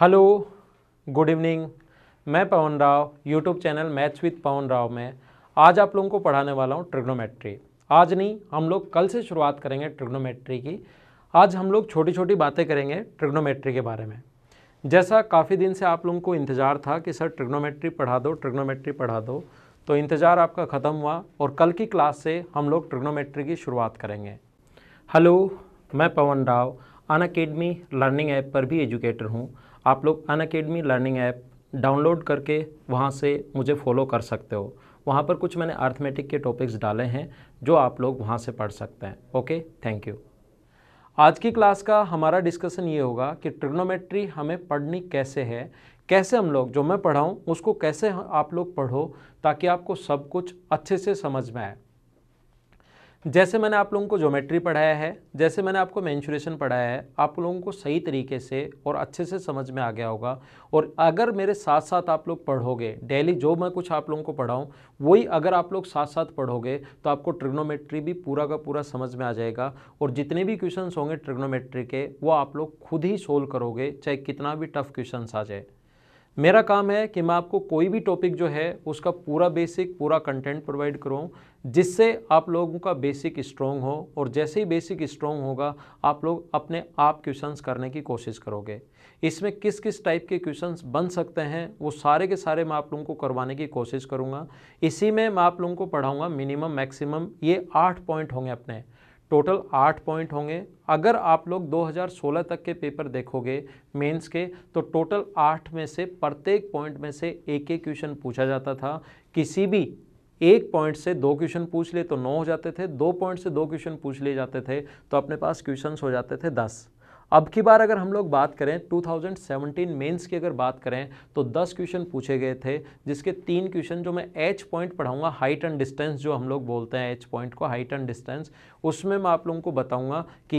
hello good evening मैं Pavan Rao YouTube channel maths with Pavan Rao में आज आप लोगों को पढ़ाने वाला हूँ ट्रिग्नोमेट्री आज नहीं हम लोग कल से शुरुआत करेंगे ट्रिग्नोमेट्री की आज हम लोग छोटी छोटी बातें करेंगे ट्रिग्नोमेट्री के बारे में जैसा काफ़ी दिन से आप लोगों को इंतज़ार था कि सर ट्रिग्नोमेट्री पढ़ा दो ट्रिग्नोमेट्री पढ़ा दो तो इंतज़ार आपका ख़त्म हुआ और कल की क्लास से हम लोग ट्रिग्नोमेट्री की शुरुआत करेंगे हेलो मैं Pavan Rao Unacademy learning app पर भी एजुकेटर हूँ आप लोग Unacademy learning app download करके वहाँ से मुझे फॉलो कर सकते हो वहाँ पर कुछ मैंने आर्थमेटिक के टॉपिक्स डाले हैं जो आप लोग वहाँ से पढ़ सकते हैं ओके थैंक यू आज की क्लास का हमारा डिस्कशन ये होगा कि ट्रिग्नोमेट्री हमें पढ़नी कैसे है कैसे हम लोग जो मैं पढ़ाऊँ उसको कैसे आप लोग पढ़ो ताकि आपको सब कुछ अच्छे से समझ में आए जैसे मैंने आप लोगों को ज्योमेट्री पढ़ाया है जैसे मैंने आपको मैंशुरेशन पढ़ाया है आप लोगों को सही तरीके से और अच्छे से समझ में आ गया होगा और अगर मेरे साथ साथ आप लोग पढ़ोगे डेली जो मैं कुछ आप लोगों को पढ़ाऊँ वही अगर आप लोग साथ साथ पढ़ोगे तो आपको ट्रिग्नोमेट्री भी पूरा का पूरा समझ में आ जाएगा और जितने भी क्वेश्चन होंगे ट्रिग्नोमेट्री के वो आप लोग खुद ही सोल्व करोगे चाहे कितना भी टफ क्वेश्चन आ जाए मेरा काम है कि मैं आपको कोई भी टॉपिक जो है उसका पूरा बेसिक पूरा कंटेंट प्रोवाइड करूँ जिससे आप लोगों का बेसिक स्ट्रॉन्ग हो और जैसे ही बेसिक स्ट्रॉन्ग होगा आप लोग अपने आप क्वेश्चंस करने की कोशिश करोगे इसमें किस किस टाइप के क्वेश्चंस बन सकते हैं वो सारे के सारे मैं आप लोगों को करवाने की कोशिश करूँगा इसी में मैं आप लोगों को पढ़ाऊँगा मिनिमम मैक्सिमम ये आठ पॉइंट होंगे अपने टोटल आठ पॉइंट होंगे अगर आप लोग 2016 तक के पेपर देखोगे मेंस के तो टोटल आठ में से प्रत्येक पॉइंट में से एक एक क्वेश्चन पूछा जाता था किसी भी एक पॉइंट से दो क्वेश्चन पूछ ले तो नौ हो जाते थे दो पॉइंट से दो क्वेश्चन पूछ लिए जाते थे तो अपने पास क्वेश्चन हो जाते थे दस अब की बार अगर हम लोग बात करें 2017 मेंस की अगर बात करें तो 10 क्वेश्चन पूछे गए थे जिसके तीन क्वेश्चन जो मैं एच पॉइंट पढ़ाऊंगा हाइट एंड डिस्टेंस जो हम लोग बोलते हैं एच पॉइंट को हाइट एंड डिस्टेंस उसमें मैं आप लोगों को बताऊंगा कि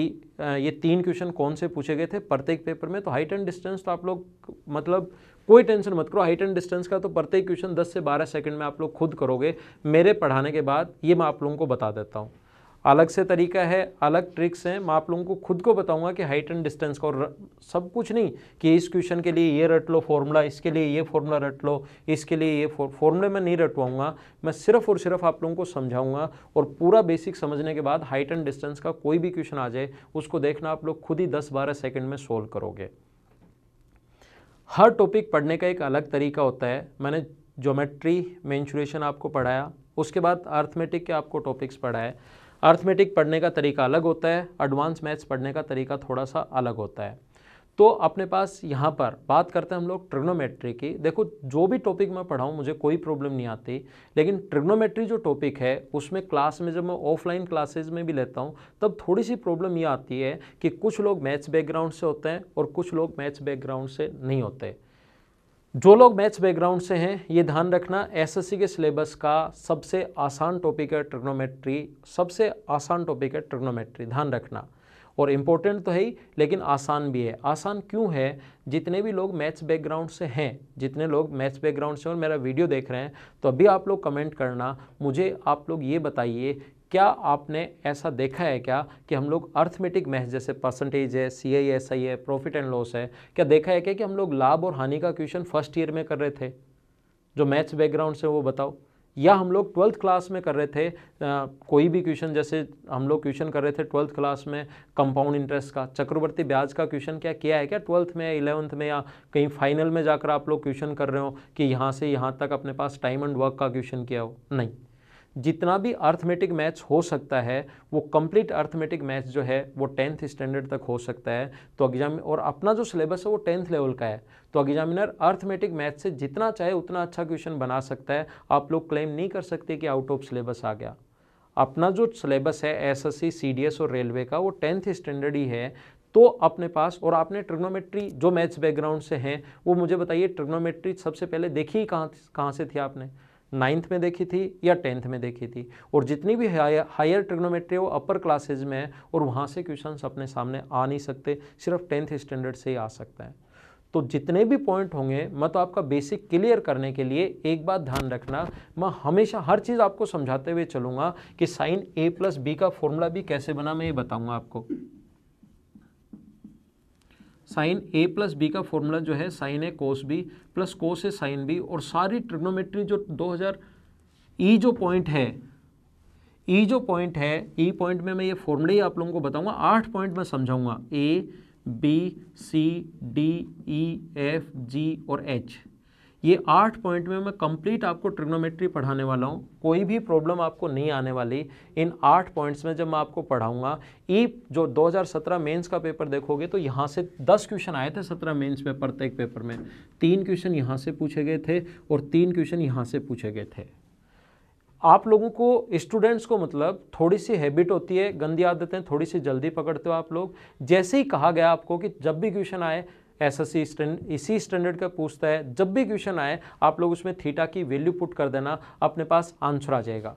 ये तीन क्वेश्चन कौन से पूछे गए थे प्रत्येक पेपर में तो हाइट एंड डिस्टेंस तो आप लोग मतलब कोई टेंशन मत करो हाइट एंड डिस्टेंस का तो प्रत्येक क्वेश्चन दस से बारह सेकेंड में आप लोग खुद करोगे मेरे पढ़ाने के बाद ये मैं आप लोगों को बता देता हूँ अलग से तरीका है अलग ट्रिक्स हैं मैं आप लोगों को खुद को बताऊंगा कि हाइट एंड डिस्टेंस का और सब कुछ नहीं कि इस क्वेश्चन के लिए ये रट लो फॉर्मूला इसके लिए ये फॉर्मूला रट लो इसके लिए ये फॉर्मूले में नहीं रटवाऊँगा मैं सिर्फ और सिर्फ आप लोगों को समझाऊँगा और पूरा बेसिक समझने के बाद हाइट एंड डिस्टेंस का कोई भी क्वेश्चन आ जाए उसको देखना आप लोग खुद ही दस बारह सेकेंड में सोल्व करोगे हर टॉपिक पढ़ने का एक अलग तरीका होता है मैंने ज्योमेट्री मेंशुरेशन आपको पढ़ाया उसके बाद आर्थमेटिक के आपको टॉपिक्स पढ़ाए अर्थमेटिक पढ़ने का तरीका अलग होता है एडवांस मैथ्स पढ़ने का तरीका थोड़ा सा अलग होता है तो अपने पास यहाँ पर बात करते हैं हम लोग ट्रिग्नोमेट्री की देखो जो भी टॉपिक मैं पढ़ाऊँ मुझे कोई प्रॉब्लम नहीं आती लेकिन ट्रिग्नोमेट्री जो टॉपिक है उसमें क्लास में जब मैं ऑफलाइन क्लासेज में भी लेता हूँ तब थोड़ी सी प्रॉब्लम ये आती है कि कुछ लोग मैथ्स बैकग्राउंड से होते हैं और कुछ लोग मैथ्स बैकग्राउंड से नहीं होते जो लोग मैथ्स बैकग्राउंड से हैं ये ध्यान रखना एसएससी के सिलेबस का सबसे आसान टॉपिक है ट्रिग्नोमेट्री सबसे आसान टॉपिक है ट्रिग्नोमेट्री ध्यान रखना और इम्पोर्टेंट तो है ही लेकिन आसान भी है आसान क्यों है जितने भी लोग मैथ्स बैकग्राउंड से हैं जितने लोग मैथ्स बैकग्राउंड से और मेरा वीडियो देख रहे हैं तो अभी आप लोग कमेंट करना मुझे आप लोग ये बताइए क्या आपने ऐसा देखा है क्या कि हम लोग अर्थमेटिक मैथ जैसे परसेंटेज है सी आई एस आई है प्रॉफिट एंड लॉस है क्या देखा है क्या कि हम लोग लाभ और हानि का क्वेश्चन फर्स्ट ईयर में कर रहे थे जो मैथ्स बैकग्राउंड से वो बताओ या हम लोग ट्वेल्थ क्लास में कर रहे थे आ, कोई भी क्वेश्चन जैसे हम लोग क्वेश्चन कर रहे थे ट्वेल्थ क्लास में कंपाउंड इंटरेस्ट का चक्रवर्ती ब्याज का क्वेश्चन क्या किया है क्या ट्वेल्थ में या इलेवंथ में या कहीं फाइनल में जाकर आप लोग क्वेश्चन कर रहे हो कि यहाँ से यहाँ तक अपने पास टाइम एंड वर्क का क्वेश्चन किया हो नहीं जितना भी अर्थमेटिक मैथ्स हो सकता है वो कंप्लीट अर्थमेटिक मैथ्स जो है वो टेंथ स्टैंडर्ड तक हो सकता है तो एग्जाम और अपना जो सिलेबस है वो टेंथ लेवल का है तो एग्जामिनर अर्थमेटिक मैथ से जितना चाहे उतना अच्छा क्वेश्चन बना सकता है आप लोग क्लेम नहीं कर सकते कि आउट ऑफ सिलेबस आ गया अपना जो सिलेबस है एसएससी, सीडीएस और रेलवे का वो टेंथ स्टैंडर्ड ही है तो अपने पास और आपने ट्रिग्नोमेट्री जो मैथ्स बैकग्राउंड से हैं वो मुझे बताइए ट्रिग्नोमेट्री सबसे पहले देखी कहाँ कहाँ से थी आपने नाइन्थ में देखी थी या टेंथ में देखी थी और जितनी भी हायर ट्रिग्नोमेट्री वो अपर क्लासेज में है और वहाँ से क्वेश्चन अपने सामने आ नहीं सकते सिर्फ टेंथ स्टैंडर्ड से ही आ सकता है तो जितने भी पॉइंट होंगे मैं तो आपका बेसिक क्लियर करने के लिए एक बात ध्यान रखना मैं हमेशा हर चीज़ आपको समझाते हुए चलूँगा कि साइन ए प्लस बी का फॉर्मूला भी कैसे बना मैं ये बताऊँगा आपको साइन ए प्लस बी का फॉर्मूला जो है sine A cos B plus cos A sine B और सारी ट्रिग्नोमेट्री जो 2000 ई e जो पॉइंट है ई e जो पॉइंट है ई e पॉइंट में मैं ये फॉर्मूले ही आप लोगों को बताऊंगा आठ पॉइंट में समझाऊंगा A B C D E F G और एच ये आठ पॉइंट में मैं कंप्लीट आपको ट्रिग्नोमेट्री पढ़ाने वाला हूँ कोई भी प्रॉब्लम आपको नहीं आने वाली इन आठ पॉइंट्स में जब मैं आपको पढ़ाऊँगा ई जो 2017 मेंस का पेपर देखोगे तो यहाँ से दस क्वेश्चन आए थे सत्रह मेंस में प्रत्येक पेपर में तीन क्वेश्चन यहाँ से पूछे गए थे और तीन क्वेश्चन यहाँ से पूछे गए थे आप लोगों को स्टूडेंट्स को मतलब थोड़ी सी हैबिट होती है गंदी आदतें थोड़ी सी जल्दी पकड़ते हो आप लोग जैसे ही कहा गया आपको कि जब भी क्वेश्चन आए एस एस सी इसी स्टैंडर्ड का पूछता है जब भी क्वेश्चन आए आप लोग उसमें थीटा की वैल्यू पुट कर देना अपने पास आंसर आ जाएगा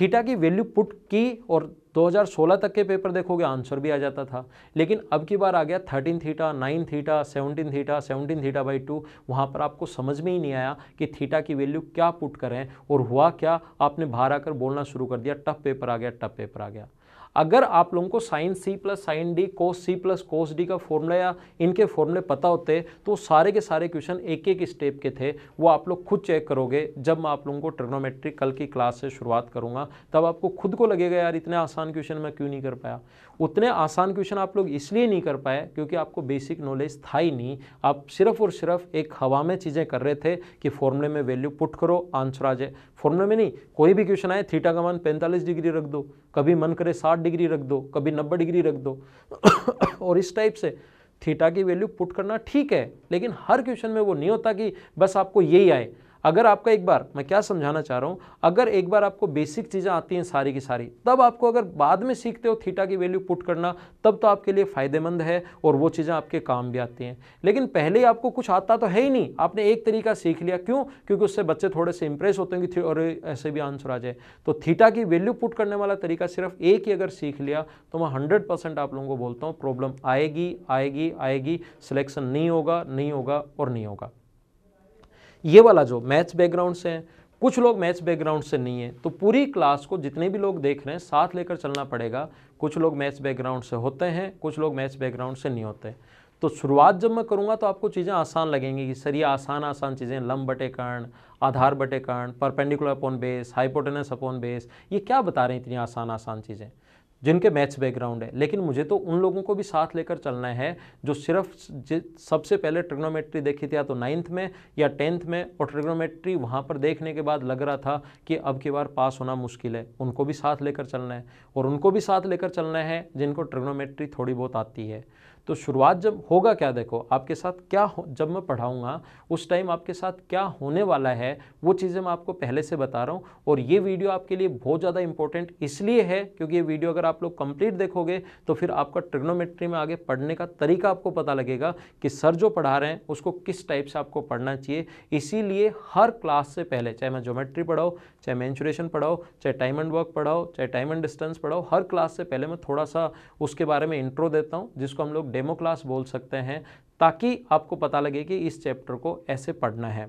थीटा की वैल्यू पुट की और 2016 तक के पेपर देखोगे आंसर भी आ जाता था लेकिन अब की बार आ गया 13 theta 9 theta 17 theta 17 theta by two वहाँ पर आपको समझ में ही नहीं आया कि थीटा की वैल्यू क्या पुट करें और हुआ क्या आपने बाहर आकर बोलना शुरू कर दिया टफ पेपर आ गया टफ पेपर आ गया अगर आप लोगों को sine C plus sine D cos C plus cos D का फॉर्मूला या इनके फॉर्मूले पता होते तो सारे के सारे क्वेश्चन एक एक स्टेप के थे वो आप लोग खुद चेक करोगे जब मैं आप लोगों को ट्रिग्नोमेट्री कल की क्लास से शुरुआत करूँगा तब आपको खुद को लगेगा यार इतने आसान क्वेश्चन मैं क्यों नहीं कर पाया उतने आसान क्वेश्चन आप लोग इसलिए नहीं कर पाए क्योंकि आपको बेसिक नॉलेज था ही नहीं आप सिर्फ और सिर्फ एक हवा में चीज़ें कर रहे थे कि फॉर्मूले में वैल्यू पुट करो आंसर आ जाए फॉर्मूले में नहीं कोई भी क्वेश्चन आए थीटा का मान पैंतालीस डिग्री रख दो कभी मन करे साठ डिग्री रख दो कभी नब्बे डिग्री रख दो और इस टाइप से थीटा की वैल्यू पुट करना ठीक है लेकिन हर क्वेश्चन में वो नहीं होता कि बस आपको यही आए अगर आपका एक बार मैं क्या समझाना चाह रहा हूँ अगर एक बार आपको बेसिक चीज़ें आती हैं सारी की सारी तब आपको अगर बाद में सीखते हो थीटा की वैल्यू पुट करना तब तो आपके लिए फ़ायदेमंद है और वो चीज़ें आपके काम भी आती हैं लेकिन पहले ही आपको कुछ आता तो है ही नहीं आपने एक तरीका सीख लिया क्यों क्योंकि उससे बच्चे थोड़े से इंप्रेस होते हैं कि और ऐसे भी आंसर आ जाए तो थीटा की वैल्यू पुट करने वाला तरीका सिर्फ एक ही अगर सीख लिया तो मैं हंड्रेड आप लोगों को बोलता हूँ प्रॉब्लम आएगी आएगी आएगी सिलेक्शन नहीं होगा नहीं होगा और नहीं होगा ये वाला जो मैथ्स बैकग्राउंड से है कुछ लोग मैथ्स बैकग्राउंड से नहीं है तो पूरी क्लास को जितने भी लोग देख रहे हैं साथ लेकर चलना पड़ेगा कुछ लोग मैथ्स बैकग्राउंड से होते हैं कुछ लोग मैथ्स बैकग्राउंड से नहीं होते तो शुरुआत जब मैं करूँगा तो आपको चीज़ें आसान लगेंगी कि सर ये आसान आसान चीज़ें लम बटे कर्ण आधार बटे कर्ण perpendicular upon base hypotenuse upon base ये क्या बता रहे हैं इतनी आसान आसान चीज़ें जिनके मैथ्स बैकग्राउंड है लेकिन मुझे तो उन लोगों को भी साथ लेकर चलना है जो सिर्फ सबसे पहले ट्रिग्नोमेट्री देखी थी या तो नाइन्थ में या टेंथ में और ट्रिग्नोमेट्री वहाँ पर देखने के बाद लग रहा था कि अब की बार पास होना मुश्किल है उनको भी साथ लेकर चलना है और उनको भी साथ लेकर चलना है जिनको ट्रिग्नोमेट्री थोड़ी बहुत आती है तो शुरुआत जब होगा क्या देखो आपके साथ क्या हो जब मैं पढ़ाऊँगा उस टाइम आपके साथ क्या होने वाला है वो चीज़ें मैं आपको पहले से बता रहा हूँ और ये वीडियो आपके लिए बहुत ज़्यादा इंपॉर्टेंट इसलिए है क्योंकि ये वीडियो अगर आप लोग कंप्लीट देखोगे तो फिर आपका ट्रिग्नोमेट्री में आगे पढ़ने का तरीका आपको पता लगेगा कि सर जो पढ़ा रहे हैं उसको किस टाइप से आपको पढ़ना चाहिए इसीलिए हर क्लास से पहले चाहे मैं ज्योमेट्री पढ़ाओ चाहे मैंचुरेशन पढ़ाओ चाहे टाइम एंड वर्क पढ़ाओ चाहे टाइम एंड डिस्टेंस पढ़ाओ हर क्लास से पहले मैं थोड़ा सा उसके बारे में इंट्रो देता हूँ जिसको हम लोग डेमो क्लास बोल सकते हैं ताकि आपको पता लगे कि इस चैप्टर को ऐसे पढ़ना है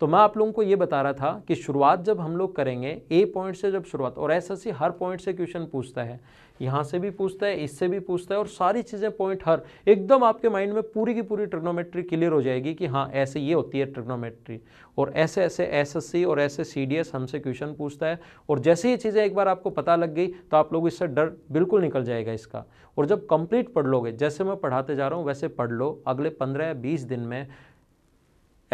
तो मैं आप लोगों को ये बता रहा था कि शुरुआत जब हम लोग करेंगे ए पॉइंट से जब शुरुआत और ऐसा सी हर पॉइंट से क्वेश्चन पूछता है यहाँ से भी पूछता है इससे भी पूछता है और सारी चीज़ें पॉइंट हर एकदम आपके माइंड में पूरी की पूरी ट्रिग्नोमेट्री क्लियर हो जाएगी कि हाँ ऐसे ये होती है ट्रिग्नोमेट्री और ऐसे ऐसे एस और ऐसे सी हमसे क्वेश्चन पूछता है और जैसे ही चीज़ें एक बार आपको पता लग गई तो आप लोग इससे डर बिल्कुल निकल जाएगा इसका और जब कंप्लीट पढ़ लोगे जैसे मैं पढ़ाते जा रहा हूँ वैसे पढ़ लो अगले पंद्रह या बीस दिन में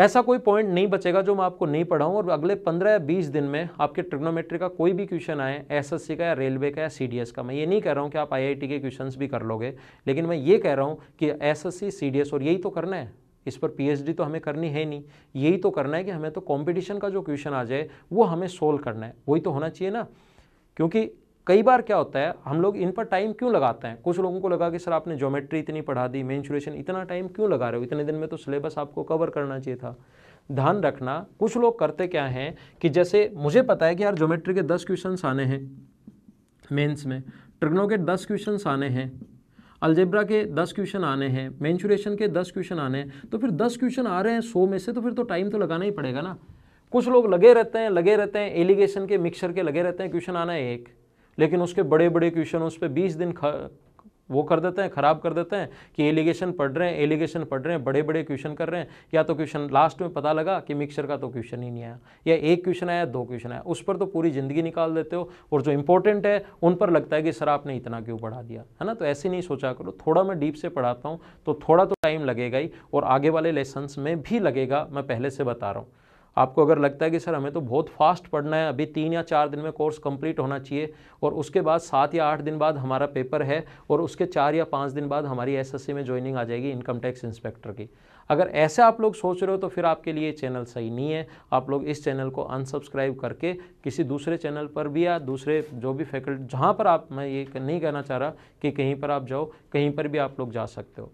ऐसा कोई पॉइंट नहीं बचेगा जो मैं आपको नहीं पढ़ाऊँ और अगले पंद्रह या बीस दिन में आपके ट्रिग्नोमेट्री का कोई भी क्वेश्चन आए एसएससी का या रेलवे का या सीडीएस का मैं ये नहीं कह रहा हूँ कि आप आईआईटी के क्वेश्चंस भी कर लोगे लेकिन मैं ये कह रहा हूँ कि एसएससी सीडीएस और यही तो करना है इस पर पी तो हमें करनी है नहीं यही तो करना है कि हमें तो कॉम्पिटिशन का जो क्वेश्चन आ जाए वो हमें सोल्व करना है वही तो होना चाहिए ना क्योंकि कई बार क्या होता है हम लोग इन पर टाइम क्यों लगाते हैं कुछ लोगों को लगा कि सर आपने ज्योमेट्री इतनी पढ़ा दी मेन्सुरेशन इतना टाइम क्यों लगा रहे हो इतने दिन में तो सिलेबस आपको कवर करना चाहिए था ध्यान रखना कुछ लोग करते क्या हैं कि जैसे मुझे पता है कि यार ज्योमेट्री के दस क्वेश्चन आने हैं मेन्स में ट्रिग्नो के दस क्वेश्चन आने हैं अलजेब्रा के दस क्वेश्चन आने हैं मेन्चुरेशन के दस क्वेश्चन आने हैं तो फिर दस क्वेश्चन आ रहे हैं सौ में से तो फिर तो टाइम तो लगाना ही पड़ेगा ना कुछ लोग लगे रहते हैं लगे रहते हैं एलिगेशन के मिक्सर के लगे रहते हैं क्वेश्चन आना है एक लेकिन उसके बड़े बड़े क्वेश्चन उस पर बीस दिन वो कर देते हैं ख़राब कर देते हैं कि एलिगेशन पढ़ रहे हैं एलिगेशन पढ़ रहे हैं बड़े बड़े क्वेश्चन कर रहे हैं या तो क्वेश्चन लास्ट में पता लगा कि मिक्सर का तो क्वेश्चन ही नहीं आया या एक क्वेश्चन आया दो क्वेश्चन आया उस पर तो पूरी ज़िंदगी निकाल देते हो और जो इंपॉर्टेंट है उन पर लगता है कि सर आपने इतना क्यों पढ़ा दिया है ना तो ऐसे नहीं सोचा करो थोड़ा मैं डीप से पढ़ाता हूँ तो थोड़ा तो टाइम लगेगा ही और आगे वाले लेसन्स में भी लगेगा मैं पहले से बता रहा हूँ आपको अगर लगता है कि सर हमें तो बहुत फास्ट पढ़ना है अभी तीन या चार दिन में कोर्स कंप्लीट होना चाहिए और उसके बाद सात या आठ दिन बाद हमारा पेपर है और उसके चार या पाँच दिन बाद हमारी एसएससी में ज्वाइनिंग आ जाएगी इनकम टैक्स इंस्पेक्टर की अगर ऐसे आप लोग सोच रहे हो तो फिर आपके लिए चैनल सही नहीं है आप लोग इस चैनल को अनसब्सक्राइब करके किसी दूसरे चैनल पर भी या दूसरे जो भी फैकल्टी जहाँ पर आप मैं ये नहीं कहना चाह रहा कि कहीं पर आप जाओ कहीं पर भी आप लोग जा सकते हो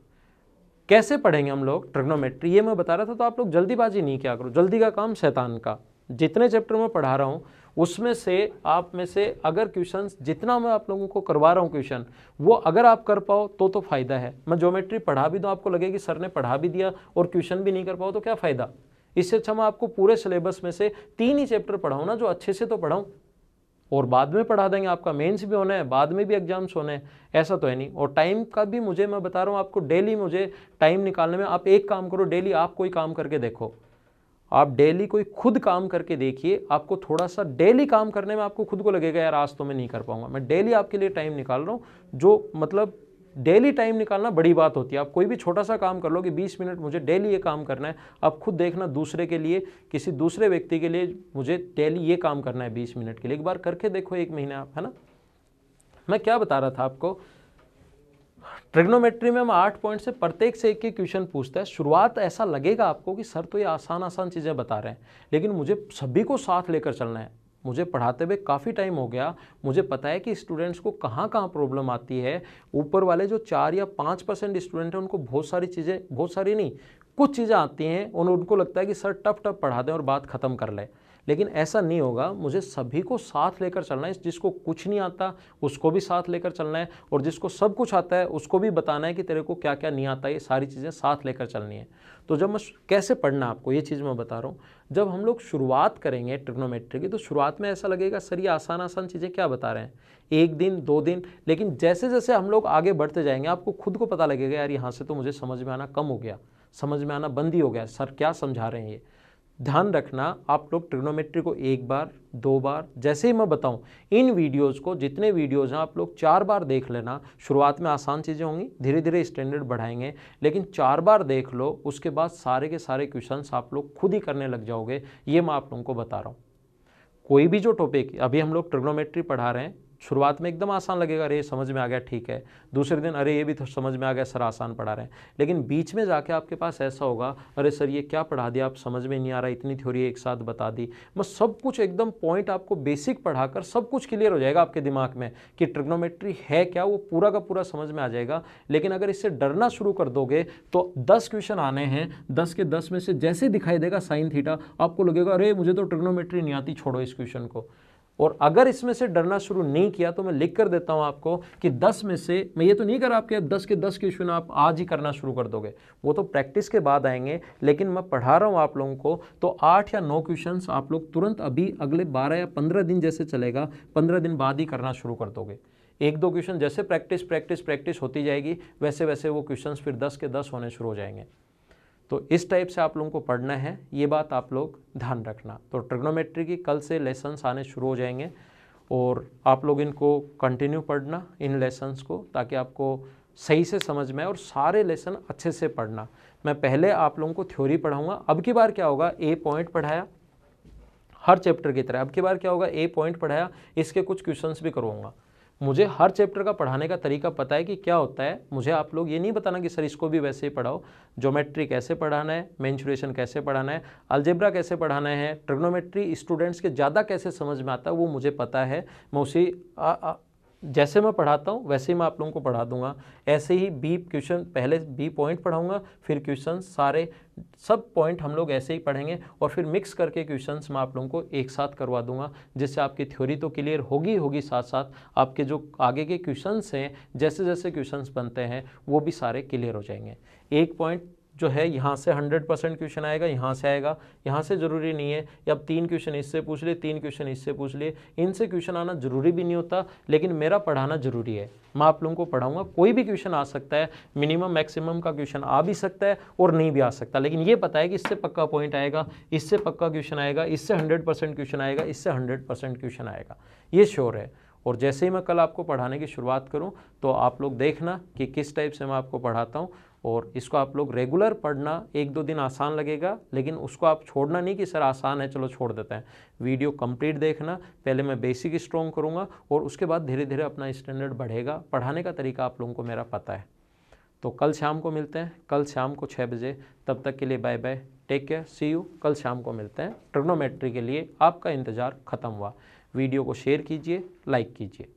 कैसे पढ़ेंगे हम लोग ट्रिग्नोमेट्री ये मैं बता रहा था तो आप लोग जल्दीबाजी नहीं क्या करो जल्दी का काम शैतान का जितने चैप्टर में पढ़ा रहा हूँ उसमें से आप में से अगर क्वेश्चन जितना मैं आप लोगों को करवा रहा हूँ क्वेश्चन वो अगर आप कर पाओ तो तो फ़ायदा है मैं ज्योमेट्री पढ़ा भी दूँ आपको लगे कि सर ने पढ़ा भी दिया और क्वेश्चन भी नहीं कर पाओ तो क्या फ़ायदा इससे अच्छा मैं आपको पूरे सिलेबस में से तीन ही चैप्टर पढ़ाऊँ ना जो अच्छे से तो पढ़ाऊँ और बाद में पढ़ा देंगे आपका मेंस भी होना है बाद में भी एग्जाम्स होने हैं ऐसा तो है नहीं और टाइम का भी मुझे मैं बता रहा हूँ आपको डेली मुझे टाइम निकालने में आप एक काम करो डेली आप कोई काम करके देखो आप डेली कोई खुद काम करके देखिए आपको थोड़ा सा डेली काम करने में आपको खुद को लगेगा यार आज तो मैं नहीं कर पाऊंगा मैं डेली आपके लिए टाइम निकाल रहा हूँ जो मतलब डेली टाइम निकालना बड़ी बात होती है आप कोई भी छोटा सा काम कर लो कि 20 मिनट मुझे डेली ये काम करना है आप खुद देखना दूसरे के लिए किसी दूसरे व्यक्ति के लिए मुझे डेली ये काम करना है बीस मिनट के लिए एक बार करके देखो एक महीना आप है ना मैं क्या बता रहा था आपको ट्रिग्नोमेट्री में हम आठ पॉइंट से प्रत्येक से एक के क्वेश्चन पूछता है शुरुआत ऐसा लगेगा आपको कि सर तो ये आसान आसान चीज़ें बता रहे हैं लेकिन मुझे सभी को साथ लेकर चलना है मुझे पढ़ाते हुए काफ़ी टाइम हो गया मुझे पता है कि स्टूडेंट्स को कहाँ कहाँ प्रॉब्लम आती है ऊपर वाले जो चार या पाँच परसेंट स्टूडेंट हैं उनको बहुत सारी चीज़ें बहुत सारी नहीं कुछ चीज़ें आती हैं और उनको लगता है कि सर टफ टफ पढ़ा दें और बात ख़त्म कर लें लेकिन ऐसा नहीं होगा मुझे सभी को साथ लेकर चलना है जिसको कुछ नहीं आता उसको भी साथ लेकर चलना है और जिसको सब कुछ आता है उसको भी बताना है कि तेरे को क्या क्या नहीं आता ये सारी चीज़ें साथ लेकर चलनी है तो जब मैं कैसे पढ़ना आपको ये चीज़ मैं बता रहा हूँ जब हम लोग शुरुआत करेंगे ट्रिग्नोमेट्री की तो शुरुआत में ऐसा लगेगा सर ये आसान आसान चीज़ें क्या बता रहे हैं एक दिन दो दिन लेकिन जैसे जैसे हम लोग आगे बढ़ते जाएंगे आपको खुद को पता लगेगा यार यहाँ से तो मुझे समझ में आना कम हो गया समझ में आना बंद ही हो गया सर क्या समझा रहे हैं ये ध्यान रखना आप लोग ट्रिग्नोमेट्री को एक बार दो बार जैसे ही मैं बताऊं इन वीडियोस को जितने वीडियोस हैं आप लोग चार बार देख लेना शुरुआत में आसान चीज़ें होंगी धीरे धीरे स्टैंडर्ड बढ़ाएंगे लेकिन चार बार देख लो उसके बाद सारे के सारे क्वेश्चंस आप लोग खुद ही करने लग जाओगे ये मैं आप लोगों को बता रहा हूँ कोई भी जो टॉपिक अभी हम लोग ट्रिग्नोमेट्री पढ़ा रहे हैं शुरुआत में एकदम आसान लगेगा अरे समझ में आ गया ठीक है दूसरे दिन अरे ये भी तो समझ में आ गया सर आसान पढ़ा रहे हैं लेकिन बीच में जाके आपके पास ऐसा होगा अरे सर ये क्या पढ़ा दिया आप समझ में नहीं आ रहा इतनी थ्योरी एक साथ बता दी मैं सब कुछ एकदम पॉइंट आपको बेसिक पढ़ाकर सब कुछ क्लियर हो जाएगा आपके दिमाग में कि ट्रिग्नोमेट्री है क्या वो पूरा का पूरा समझ में आ जाएगा लेकिन अगर इससे डरना शुरू कर दोगे तो दस क्वेश्चन आने हैं दस के दस में से जैसे दिखाई देगा साइन थीटा आपको लगेगा अरे मुझे तो ट्रिग्नोमेट्री नहीं आती छोड़ो इस क्वेश्चन को और अगर इसमें से डरना शुरू नहीं किया तो मैं लिख कर देता हूँ आपको कि 10 में से मैं ये तो नहीं कर आपके 10 के 10 क्वेश्चन आप आज ही करना शुरू कर दोगे वो तो प्रैक्टिस के बाद आएंगे लेकिन मैं पढ़ा रहा हूँ आप लोगों को तो आठ या नौ क्वेश्चन आप लोग तुरंत अभी अगले बारह या पंद्रह दिन जैसे चलेगा पंद्रह दिन बाद ही करना शुरू कर दोगे एक दो क्वेश्चन जैसे प्रैक्टिस प्रैक्टिस प्रैक्टिस होती जाएगी वैसे वैसे वो क्वेश्चन फिर दस के दस होने शुरू हो जाएंगे तो इस टाइप से आप लोगों को पढ़ना है ये बात आप लोग ध्यान रखना तो ट्रिग्नोमेट्री की कल से लेसन्स आने शुरू हो जाएंगे और आप लोग इनको कंटिन्यू पढ़ना इन लेसन्स को ताकि आपको सही से समझ में आए और सारे लेसन अच्छे से पढ़ना मैं पहले आप लोगों को थ्योरी पढ़ाऊंगा अब की बार क्या होगा ए पॉइंट पढ़ाया हर चैप्टर की तरह अब की बार क्या होगा ए पॉइंट पढ़ाया इसके कुछ क्वेश्चंस भी करवाऊंगा मुझे हर चैप्टर का पढ़ाने का तरीका पता है कि क्या होता है मुझे आप लोग ये नहीं बताना कि सर इसको भी वैसे ही पढ़ाओ जोमेट्री कैसे पढ़ाना है मैंचुरेशन कैसे पढ़ाना है अल्जेब्रा कैसे पढ़ाना है ट्रिग्नोमेट्री स्टूडेंट्स के ज़्यादा कैसे समझ में आता है वो मुझे पता है मैं उसी आ, आ, जैसे मैं पढ़ाता हूँ वैसे ही मैं आप लोगों को पढ़ा दूंगा ऐसे ही बी क्वेश्चन पहले बी पॉइंट पढ़ाऊँगा फिर क्वेश्चन सारे सब पॉइंट हम लोग ऐसे ही पढ़ेंगे और फिर मिक्स करके क्वेश्चन मैं आप लोगों को एक साथ करवा दूंगा जिससे आपकी थ्योरी तो क्लियर होगी होगी साथ साथ आपके जो आगे के क्वेश्चन हैं जैसे जैसे क्वेश्चन बनते हैं वो भी सारे क्लियर हो जाएंगे एक पॉइंट जो है यहाँ से 100 परसेंट क्वेश्चन आएगा यहाँ से आएगा यहाँ से ज़रूरी नहीं है कि अब तीन क्वेश्चन इससे पूछ लिए तीन क्वेश्चन इससे पूछ लिए इनसे क्वेश्चन आना ज़रूरी भी नहीं होता लेकिन मेरा पढ़ाना ज़रूरी है मैं आप लोगों को पढ़ाऊंगा कोई भी क्वेश्चन आ सकता है मिनिमम मैक्सिमम का क्वेश्चन आ भी सकता है और नहीं भी आ सकता लेकिन ये पता है कि इससे पक्का पॉइंट आएगा इससे पक्का क्वेश्चन आएगा इससे हंड्रेड क्वेश्चन आएगा इससे हंड्रेड क्वेश्चन आएगा ये श्योर है और जैसे ही मैं कल आपको पढ़ाने की शुरुआत करूँ तो आप लोग देखना कि किस टाइप से मैं आपको पढ़ाता हूँ और इसको आप लोग रेगुलर पढ़ना एक दो दिन आसान लगेगा लेकिन उसको आप छोड़ना नहीं कि सर आसान है चलो छोड़ देते हैं वीडियो कंप्लीट देखना पहले मैं बेसिक स्ट्रॉन्ग करूँगा और उसके बाद धीरे धीरे अपना स्टैंडर्ड बढ़ेगा पढ़ाने का तरीका आप लोगों को मेरा पता है तो कल शाम को मिलते हैं कल शाम को छः बजे तब तक के लिए bye bye take care see you कल शाम को मिलते हैं ट्रिग्नोमेट्री के लिए आपका इंतज़ार ख़त्म हुआ वीडियो को शेयर कीजिए लाइक कीजिए